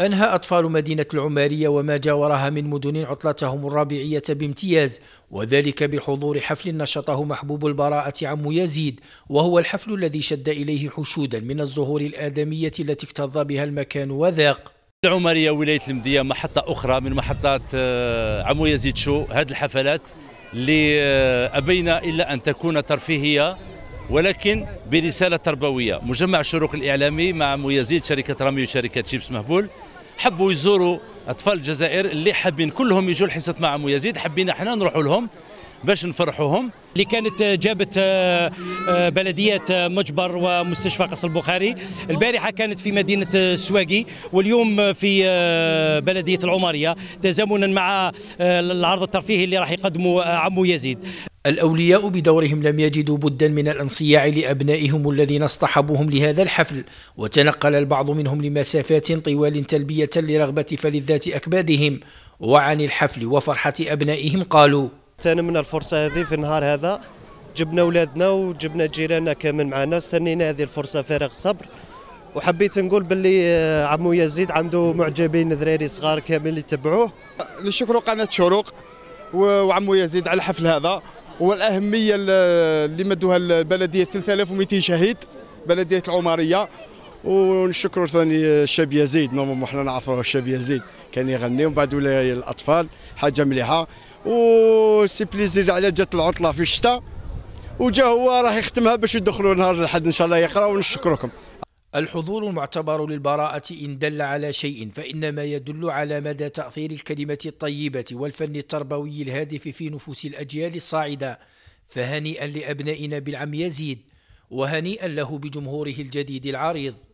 أنهى أطفال مدينة العمارية وما جاورها من مدن عطلتهم الربيعية بامتياز وذلك بحضور حفل نشطه محبوب البراءة عم يزيد وهو الحفل الذي شد إليه حشودا من الزهور الآدمية التي اكتظ بها المكان وذاق العمارية ولاية المدية محطة أخرى من محطات آه، عمو يزيد شو هذه الحفلات اللي آه، أبينا إلا أن تكون ترفيهية ولكن برسالة تربوية مجمع الشروق الإعلامي مع عمو يزيد شركة رامي وشركة شيبس مهبول حبوا يزوروا اطفال الجزائر اللي حابين كلهم يجوا لحصه مع عمو يزيد حابين احنا نروحوا لهم باش نفرحوهم اللي كانت جابت آه، آه، بلدية آه، مجبر ومستشفى قصر البخاري البارحة كانت في مدينة السواقي واليوم في بلدية العمرية تزامنا مع العرض الترفيهي اللي راح يقدمه عمو يزيد الأولياء بدورهم لم يجدوا بدا من الانصياع لأبنائهم الذين اصطحبوهم لهذا الحفل وتنقل البعض منهم لمسافات طوال تلبية لرغبة فلذات أكبادهم وعن الحفل وفرحة أبنائهم قالوا تنمنا الفرصة هذه في النهار هذا جبنا أولادنا وجبنا جيراننا كامل معنا استنينا هذه الفرصة فارغ الصبر وحبيت نقول باللي آه، عمو يزيد عنده معجبين ذراري صغار كامل يتبعوه نشكروا قناة شروق وعمو يزيد على الحفل هذا والاهميه اللي مدوها البلديه 3200 شهيد بلديه العمريه ونشكروا ثاني الشاب يزيد نورمالمون حنا نعرفوا الشاب يزيد كان يغني ومن بعد الاطفال حاجه مليحه و سي بليزير على جات العطله في الشتاء وجا هو راح يختمها باش يدخلوا نهار الاحد ان شاء الله يقرا ونشكركم الحضور المعتبر للبراءة إن دل على شيء فإنما يدل على مدى تأثير الكلمة الطيبة والفن التربوي الهادف في نفوس الأجيال الصاعدة فهنيئا لأبنائنا بالعم يزيد وهنيئا له بجمهوره الجديد العريض